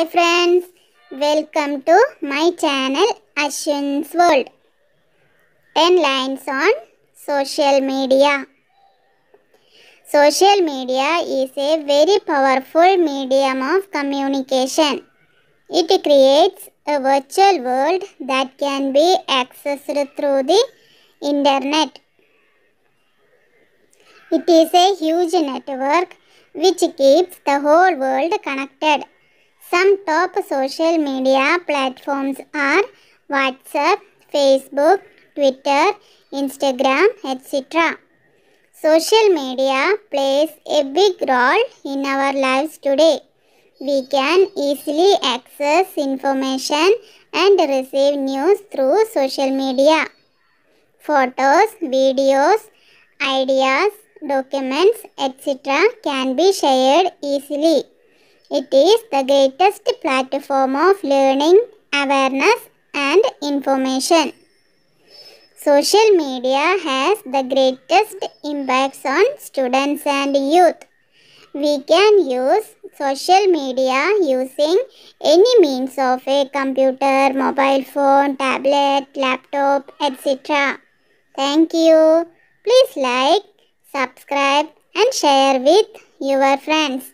Hi friends, welcome to my channel Ashwin's World. 10 lines on social media. Social media is a very powerful medium of communication. It creates a virtual world that can be accessed through the internet. It is a huge network which keeps the whole world connected. Some top social media platforms are WhatsApp, Facebook, Twitter, Instagram, etc. Social media plays a big role in our lives today. We can easily access information and receive news through social media. Photos, videos, ideas, documents, etc. can be shared easily. It is the greatest platform of learning, awareness and information. Social media has the greatest impacts on students and youth. We can use social media using any means of a computer, mobile phone, tablet, laptop, etc. Thank you. Please like, subscribe and share with your friends.